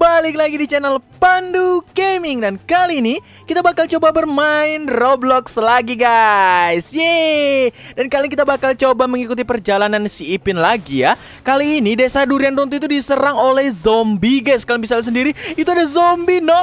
balik lagi di channel Pandu Gaming Dan kali ini kita bakal coba bermain Roblox lagi guys Yeay Dan kali ini kita bakal coba mengikuti perjalanan si Ipin lagi ya Kali ini desa Durian Runtuh itu diserang oleh zombie guys Kalian bisa lihat sendiri itu ada zombie no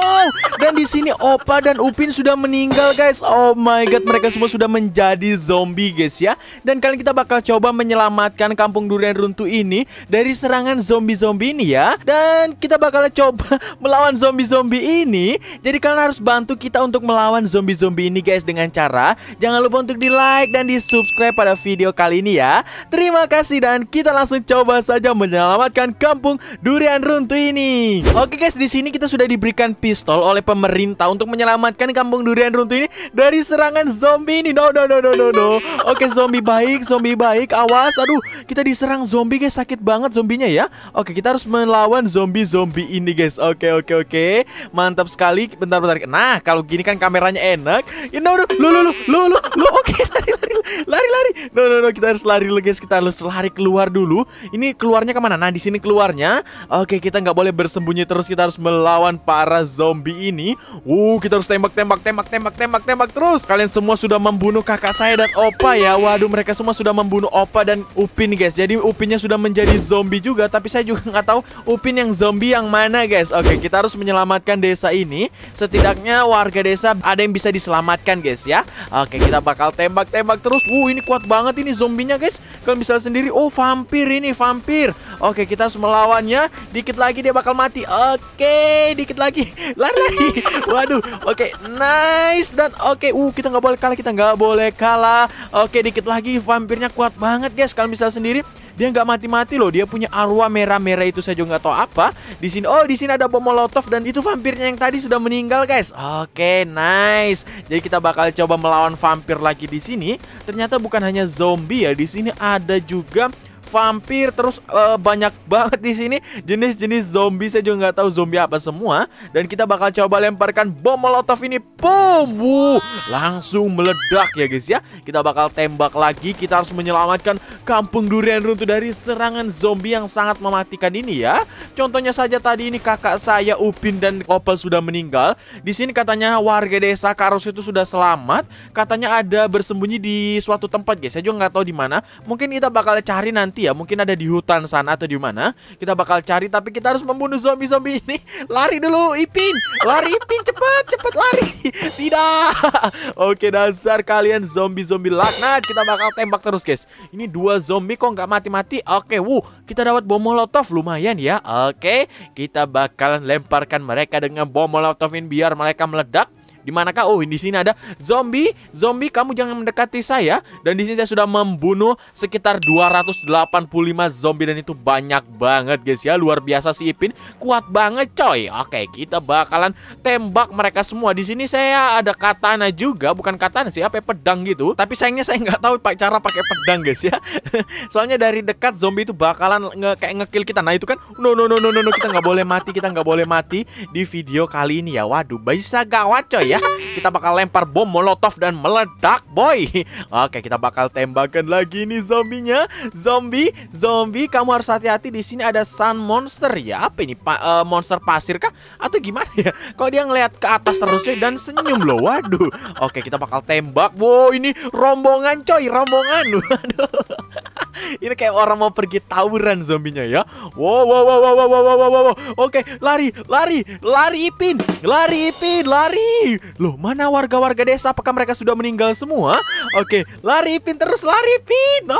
Dan di sini Opa dan Upin sudah meninggal guys Oh my god mereka semua sudah menjadi zombie guys ya Dan kali ini kita bakal coba menyelamatkan kampung Durian Runtuh ini Dari serangan zombie-zombie ini ya Dan kita bakal coba melawan zombie-zombie ini jadi kalian harus bantu kita untuk melawan zombie-zombie ini guys dengan cara jangan lupa untuk di like dan di subscribe pada video kali ini ya. Terima kasih dan kita langsung coba saja menyelamatkan kampung durian runtuh ini. Oke guys, di sini kita sudah diberikan pistol oleh pemerintah untuk menyelamatkan kampung durian runtuh ini dari serangan zombie ini. No no no no no no. Oke zombie baik, zombie baik. Awas, aduh kita diserang zombie guys sakit banget zombinya ya. Oke kita harus melawan zombie-zombie ini guys. Oke oke oke. Mantap sekali sekali. Bentar, bentar. Nah, kalau gini kan kameranya enak. You know, lu, lu, lu, lu, lu, lu. Oke, okay, lari, lari, lari, lari. No, no, no. Kita harus lari lagi guys. Kita harus lari keluar dulu. Ini keluarnya kemana? Nah, di sini keluarnya. Oke, okay, kita nggak boleh bersembunyi terus. Kita harus melawan para zombie ini. Uh, kita harus tembak, tembak, tembak, tembak, tembak, tembak terus. Kalian semua sudah membunuh kakak saya dan opa ya. Waduh, mereka semua sudah membunuh opa dan upin, guys. Jadi upinnya sudah menjadi zombie juga. Tapi saya juga nggak tahu upin yang zombie yang mana, guys. Oke, okay, kita harus menyelamatkan desa ini ini setidaknya warga desa ada yang bisa diselamatkan guys ya. Oke, kita bakal tembak-tembak terus. Wuh, ini kuat banget ini zombinya guys. Kalian bisa sendiri. Oh, vampir ini, vampir. Oke, kita harus melawannya. Dikit lagi dia bakal mati. Oke, dikit lagi. Lari lagi. Waduh. Oke, nice dan oke. Uh, kita nggak boleh kalah, kita nggak boleh kalah. Oke, dikit lagi vampirnya kuat banget guys. Kalian bisa sendiri. Dia nggak mati-mati loh. Dia punya arwah merah-merah itu saya juga nggak tahu apa. Di sini oh di sini ada bom molotov dan itu vampirnya yang tadi sudah meninggal guys. Oke okay, nice. Jadi kita bakal coba melawan vampir lagi di sini. Ternyata bukan hanya zombie ya. Di sini ada juga vampir, terus uh, banyak banget di sini jenis-jenis zombie. Saya juga nggak tahu zombie apa semua. Dan kita bakal coba lemparkan bom molotov ini. Boom! Wuh, langsung meledak ya guys ya. Kita bakal tembak lagi. Kita harus menyelamatkan kampung durian runtuh dari serangan zombie yang sangat mematikan ini ya. Contohnya saja tadi ini kakak saya Upin dan Opel sudah meninggal. Di sini katanya warga desa Karos itu sudah selamat. Katanya ada bersembunyi di suatu tempat guys. Saya juga nggak tahu di mana. Mungkin kita bakal cari nanti mati ya Mungkin ada di hutan sana atau di mana Kita bakal cari tapi kita harus membunuh zombie-zombie ini Lari dulu Ipin Lari Ipin cepet cepet lari Tidak Oke dasar kalian zombie-zombie laknat Kita bakal tembak terus guys Ini dua zombie kok nggak mati-mati Oke wuh kita dapat bom molotov lumayan ya Oke kita bakalan lemparkan mereka dengan bom molotov ini biar mereka meledak di manakah? Oh, di sini ada zombie. Zombie, kamu jangan mendekati saya. Dan di sini saya sudah membunuh sekitar 285 zombie dan itu banyak banget guys ya. Luar biasa si Ipin, kuat banget coy. Oke, kita bakalan tembak mereka semua. Di sini saya ada katana juga, bukan katana sih, apa pedang gitu. Tapi sayangnya saya nggak tahu cara pakai pedang guys ya. Soalnya dari dekat zombie itu bakalan nge kayak ngekill kita. Nah, itu kan no no no no no, no. kita nggak boleh mati, kita nggak boleh mati di video kali ini ya. Waduh, bisa gawat coy ya ya Kita bakal lempar bom molotov dan meledak boy Oke kita bakal tembakan lagi nih zombinya Zombie, zombie kamu harus hati-hati di sini ada sun monster ya Apa ini pa uh, monster pasir kah? Atau gimana ya? Kok dia ngeliat ke atas terus coy dan senyum loh Waduh Oke kita bakal tembak Wow ini rombongan coy rombongan Waduh ini kayak orang mau pergi tawuran zombinya ya. Wow, wow, wow, wow, wow, wow, wow, wow. Oke, lari, lari, lari Ipin, lari Ipin, lari. Loh, mana warga-warga desa? Apakah mereka sudah meninggal semua? Oke, lari Ipin terus lari Ipin. No,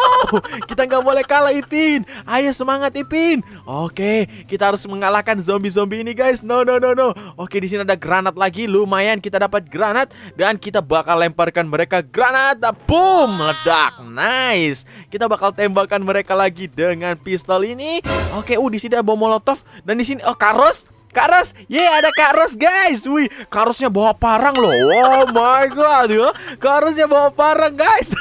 kita nggak boleh kalah Ipin. Ayo semangat Ipin. Oke, kita harus mengalahkan zombie-zombie ini guys. No, no, no, no. Oke, di sini ada granat lagi. Lumayan kita dapat granat dan kita bakal lemparkan mereka granat. Boom, meledak. Nice. Kita bakal tembak menembakkan mereka lagi dengan pistol ini. Oke, uh di sini ada bom molotov dan di sini oh karos Karos, ye yeah, ada Karos guys. Wih, Karosnya bawa parang loh. Oh my god, ya. Karosnya bawa parang guys.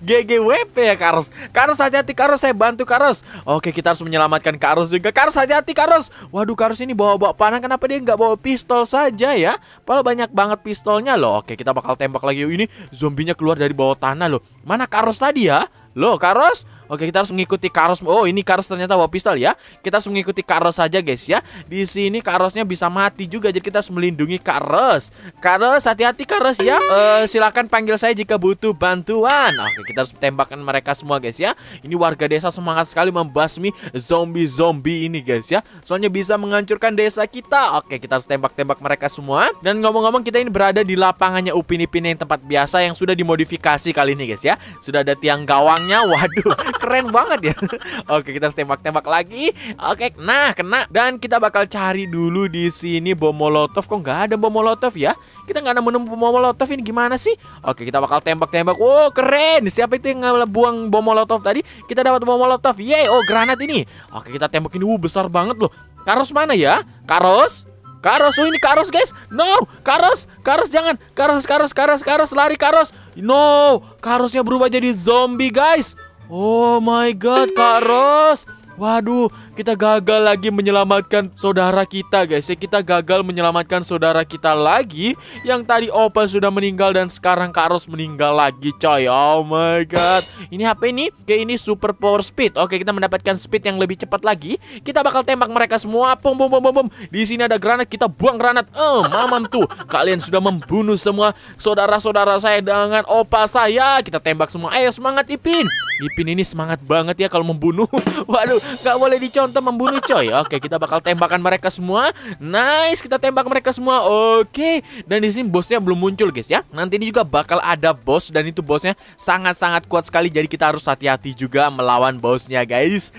GGWP ya Karos Karos hati-hati Karos saya bantu Karos Oke kita harus menyelamatkan Karos juga Karos hati-hati Karos Waduh Karos ini bawa-bawa panah Kenapa dia nggak bawa pistol saja ya Padahal banyak banget pistolnya loh Oke kita bakal tembak lagi Ini zombinya keluar dari bawah tanah loh Mana Karos tadi ya Loh, Kak Ros, Oke, kita harus mengikuti Karos. Oh, ini Karos ternyata bawa pistol ya. Kita harus mengikuti Karos saja, guys ya. Di sini Karosnya bisa mati juga, jadi kita harus melindungi Karos. Karos, hati-hati Karos ya. Uh, silakan panggil saya jika butuh bantuan. Oke, kita harus tembakan mereka semua, guys ya. Ini warga desa semangat sekali membasmi zombie-zombie ini, guys ya. Soalnya bisa menghancurkan desa kita. Oke, kita harus tembak-tembak mereka semua. Dan ngomong-ngomong, kita ini berada di lapangannya Upin Ipin yang tempat biasa yang sudah dimodifikasi kali ini, guys ya. Sudah ada tiang gawangnya. Waduh, keren banget ya. Oke, kita tembak-tembak lagi. Oke, nah kena. Dan kita bakal cari dulu di sini bom molotov. Kok nggak ada bom molotov ya? Kita nggak nemu bom molotov ini gimana sih? Oke, kita bakal tembak-tembak. Wow, keren. Siapa itu yang buang bom molotov tadi? Kita dapat bom molotov. Yeay, oh granat ini. Oke, kita ini. Uh, besar banget loh. Karos mana ya? Karos? Karos, oh ini Karos guys No, Karos, Karos jangan Karos, Karos, Karos, Karos, lari Karos No, Karosnya berubah jadi zombie guys Oh my god, Kak Ros. Waduh, kita gagal lagi menyelamatkan saudara kita guys ya. Kita gagal menyelamatkan saudara kita lagi Yang tadi Opa sudah meninggal dan sekarang Kak Ros meninggal lagi coy Oh my god Ini HP ini? Oke ini super power speed Oke kita mendapatkan speed yang lebih cepat lagi Kita bakal tembak mereka semua Pum pum pum pum, Di sini ada granat kita buang granat Eh mamam tuh Kalian sudah membunuh semua saudara-saudara saya dengan Opa saya Kita tembak semua Ayo semangat Ipin Dipin ini semangat banget ya kalau membunuh. Waduh, nggak boleh dicontoh membunuh coy. Oke, kita bakal tembakan mereka semua. Nice, kita tembak mereka semua. Oke, dan di sini bosnya belum muncul guys ya. Nanti ini juga bakal ada bos dan itu bosnya sangat-sangat kuat sekali. Jadi kita harus hati-hati juga melawan bosnya guys.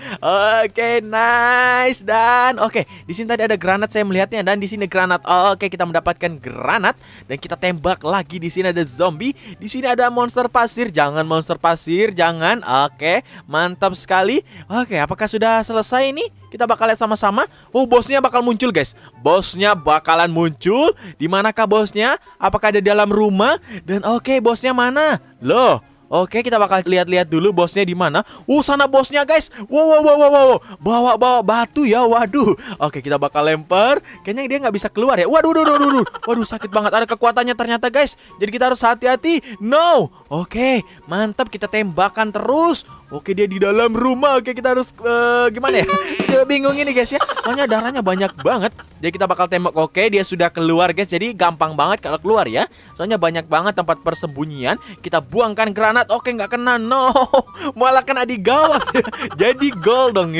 Oke, nice dan oke. Di sini tadi ada granat saya melihatnya dan di sini granat. Oke, kita mendapatkan granat dan kita tembak lagi. Di sini ada zombie. Di sini ada monster pasir. Jangan monster pasir, jangan. Oke, mantap sekali. Oke, apakah sudah selesai ini? Kita bakal lihat sama-sama. Oh, bosnya bakal muncul, guys. Bosnya bakalan muncul. Di manakah bosnya? Apakah ada dalam rumah? Dan oke, bosnya mana? Loh, Oke, kita bakal lihat-lihat dulu bosnya di mana. Uh, sana bosnya, guys. Wow, wow, wow, wow, wow. Bawa-bawa batu ya, waduh. Oke, kita bakal lempar. Kayaknya dia nggak bisa keluar ya. Waduh, waduh, waduh, waduh. Waduh, sakit banget. Ada kekuatannya ternyata, guys. Jadi kita harus hati-hati. No. Oke, mantap. Kita tembakan terus. Oke dia di dalam rumah. Oke kita harus uh, gimana ya? Kita bingung ini guys ya. Soalnya darahnya banyak banget. Jadi kita bakal tembak. Oke dia sudah keluar guys. Jadi gampang banget kalau keluar ya. Soalnya banyak banget tempat persembunyian. Kita buangkan granat. Oke nggak kena. No. Malah kena di gawang. Jadi gol dong.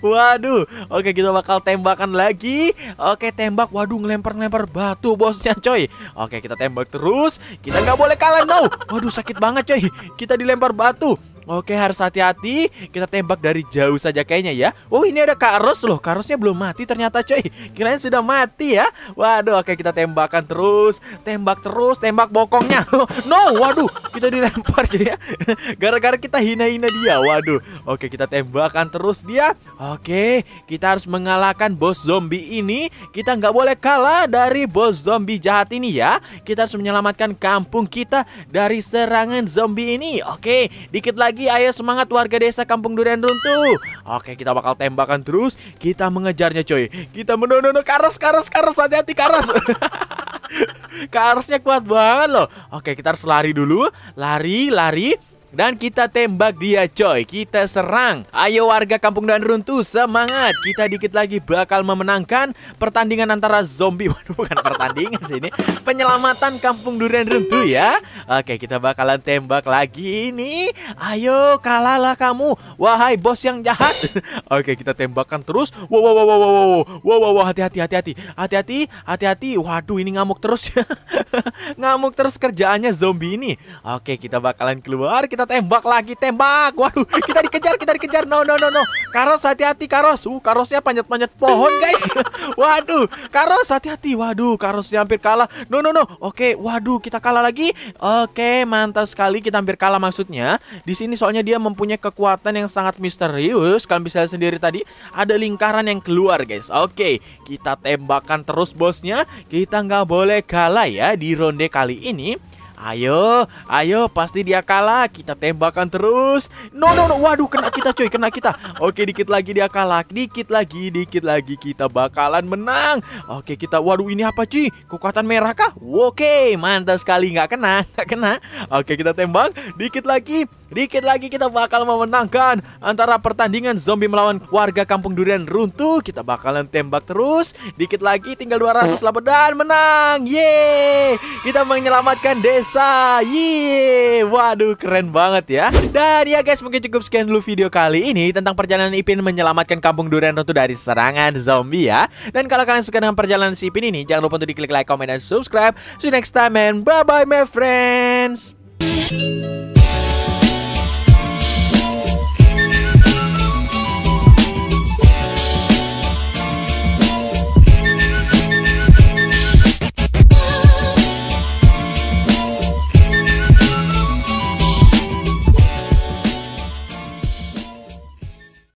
Waduh. Oke kita bakal tembakan lagi. Oke tembak. Waduh ngelempar-ngelempar batu bosnya coy. Oke kita tembak terus. Kita nggak boleh kalah. No. Waduh sakit banget coy. Kita dilempar batu. Oke, harus hati-hati. Kita tembak dari jauh saja kayaknya ya. Wow, oh, ini ada Kak Ros loh. Kak Rosnya belum mati ternyata, coy. Kirain sudah mati ya. Waduh, oke kita tembakan terus. Tembak terus, tembak bokongnya. no, waduh, kita dilempar ya. Gara-gara kita hina-hina dia. Waduh. Oke, kita tembakan terus dia. Oke, kita harus mengalahkan bos zombie ini. Kita nggak boleh kalah dari bos zombie jahat ini ya. Kita harus menyelamatkan kampung kita dari serangan zombie ini. Oke, dikit lagi lagi, ayo semangat warga desa Kampung Durian Runtuh. Oke, kita bakal tembakan terus, kita mengejarnya coy. Kita menonono karas karas karas hati-hati karas. karasnya kuat banget loh. Oke, kita harus lari dulu. Lari, lari dan kita tembak dia coy. Kita serang. Ayo warga kampung dan Runtu semangat. Kita dikit lagi bakal memenangkan pertandingan antara zombie. Waduh bukan pertandingan sih ini. Penyelamatan kampung durian Runtu ya. Oke kita bakalan tembak lagi ini. Ayo kalahlah kamu. Wahai bos yang jahat. Oke kita tembakan terus. Wow wow wow wow wow wow wow wow hati-hati hati-hati hati-hati hati-hati. Waduh ini ngamuk terus. ngamuk terus kerjaannya zombie ini. Oke kita bakalan keluar. Kita tembak lagi, tembak. Waduh, kita dikejar, kita dikejar. No, no, no, no. Karos, hati-hati, Karos. Uh, Karosnya panjat-panjat pohon, guys. waduh, Karos, hati-hati. Waduh, Karosnya hampir kalah. No, no, no. Oke, waduh, kita kalah lagi. Oke, mantap sekali. Kita hampir kalah maksudnya. Di sini soalnya dia mempunyai kekuatan yang sangat misterius. Kalian bisa lihat sendiri tadi, ada lingkaran yang keluar, guys. Oke, kita tembakan terus bosnya. Kita nggak boleh kalah ya di ronde kali ini. Ayo, ayo pasti dia kalah. Kita tembakan terus. No no no. Waduh kena kita cuy, kena kita. Oke, dikit lagi dia kalah. Dikit lagi, dikit lagi kita bakalan menang. Oke, kita waduh ini apa cuy? Kekuatan merah kah? Oke, mantap sekali nggak kena, nggak kena. Oke, kita tembak. Dikit lagi. Dikit lagi kita bakal memenangkan antara pertandingan zombie melawan warga kampung durian runtuh. Kita bakalan tembak terus. Dikit lagi tinggal 200 lapor dan menang. Yeay! Kita menyelamatkan desa. Yeay! Waduh, keren banget ya. Dan ya guys, mungkin cukup sekian dulu video kali ini tentang perjalanan Ipin menyelamatkan kampung durian runtuh dari serangan zombie ya. Dan kalau kalian suka dengan perjalanan si Ipin ini, jangan lupa untuk diklik like, comment, dan subscribe. See you next time and bye-bye my friends.